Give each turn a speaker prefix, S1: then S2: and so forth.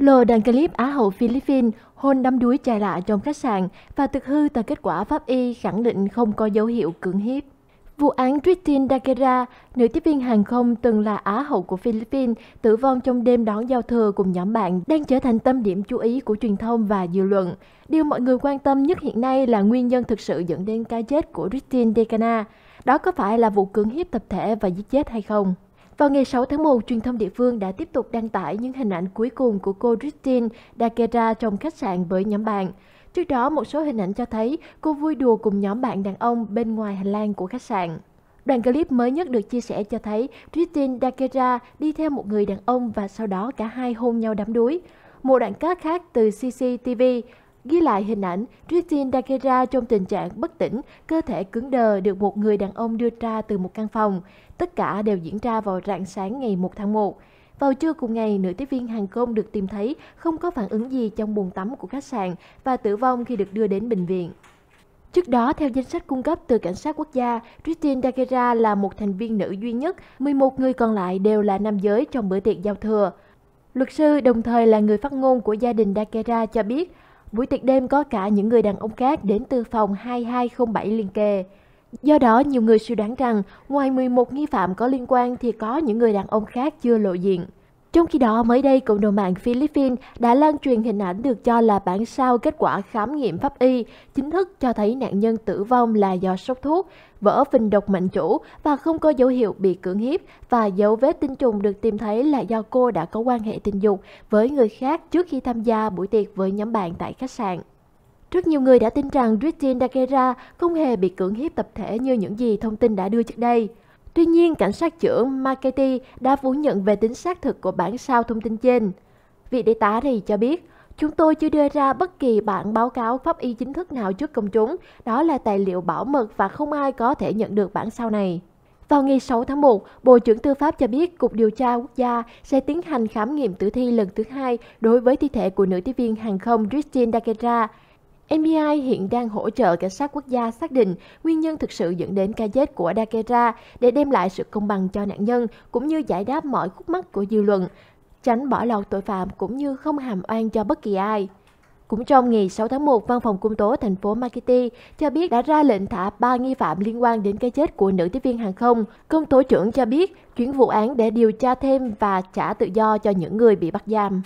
S1: Lộ đàn clip Á hậu Philippines hôn đắm đuối trai lạ trong khách sạn và thực hư tại kết quả pháp y khẳng định không có dấu hiệu cưỡng hiếp. Vụ án Christine Dagera, nữ tiếp viên hàng không từng là Á hậu của Philippines, tử vong trong đêm đón giao thừa cùng nhóm bạn đang trở thành tâm điểm chú ý của truyền thông và dư luận. Điều mọi người quan tâm nhất hiện nay là nguyên nhân thực sự dẫn đến cái chết của Christine Dagera. Đó có phải là vụ cưỡng hiếp tập thể và giết chết hay không? Vào ngày 6 tháng 1, truyền thông địa phương đã tiếp tục đăng tải những hình ảnh cuối cùng của cô Christine Dakera trong khách sạn với nhóm bạn. Trước đó, một số hình ảnh cho thấy cô vui đùa cùng nhóm bạn đàn ông bên ngoài hành lang của khách sạn. Đoạn clip mới nhất được chia sẻ cho thấy Christine Dakera đi theo một người đàn ông và sau đó cả hai hôn nhau đắm đuối. Một đoạn cát khác từ CCTV Ghi lại hình ảnh Christine Dakera trong tình trạng bất tỉnh, cơ thể cứng đờ được một người đàn ông đưa ra từ một căn phòng. Tất cả đều diễn ra vào rạng sáng ngày 1 tháng 1. Vào trưa cùng ngày, nữ tiếp viên hàng không được tìm thấy không có phản ứng gì trong buồng tắm của khách sạn và tử vong khi được đưa đến bệnh viện. Trước đó, theo danh sách cung cấp từ Cảnh sát quốc gia, Christine Dakera là một thành viên nữ duy nhất, 11 người còn lại đều là nam giới trong bữa tiệc giao thừa. Luật sư đồng thời là người phát ngôn của gia đình Dakera cho biết, Buổi tiệc đêm có cả những người đàn ông khác đến từ phòng 2207 liên kề. Do đó, nhiều người suy đoán rằng ngoài 11 nghi phạm có liên quan thì có những người đàn ông khác chưa lộ diện. Trong khi đó, mới đây, cộng đồng mạng Philippines đã lan truyền hình ảnh được cho là bản sao kết quả khám nghiệm pháp y, chính thức cho thấy nạn nhân tử vong là do sốc thuốc, vỡ phình độc mạnh chủ và không có dấu hiệu bị cưỡng hiếp và dấu vết tinh trùng được tìm thấy là do cô đã có quan hệ tình dục với người khác trước khi tham gia buổi tiệc với nhóm bạn tại khách sạn. Rất nhiều người đã tin rằng Christine Daguerre không hề bị cưỡng hiếp tập thể như những gì thông tin đã đưa trước đây. Tuy nhiên, cảnh sát trưởng Marketti đã phủ nhận về tính xác thực của bản sao thông tin trên. Vị đại tá thì cho biết, chúng tôi chưa đưa ra bất kỳ bản báo cáo pháp y chính thức nào trước công chúng, đó là tài liệu bảo mật và không ai có thể nhận được bản sao này. Vào ngày 6 tháng 1, Bộ trưởng Tư pháp cho biết Cục Điều tra Quốc gia sẽ tiến hành khám nghiệm tử thi lần thứ hai đối với thi thể của nữ tiếp viên hàng không Christine Daguerre. MBI hiện đang hỗ trợ cảnh sát quốc gia xác định nguyên nhân thực sự dẫn đến ca chết của Dakera để đem lại sự công bằng cho nạn nhân cũng như giải đáp mọi khúc mắc của dư luận, tránh bỏ lọt tội phạm cũng như không hàm oan cho bất kỳ ai. Cũng trong ngày 6 tháng 1, Văn phòng Công tố thành phố Makati cho biết đã ra lệnh thả 3 nghi phạm liên quan đến cái chết của nữ tiếp viên hàng không. Công tố trưởng cho biết chuyển vụ án để điều tra thêm và trả tự do cho những người bị bắt giam.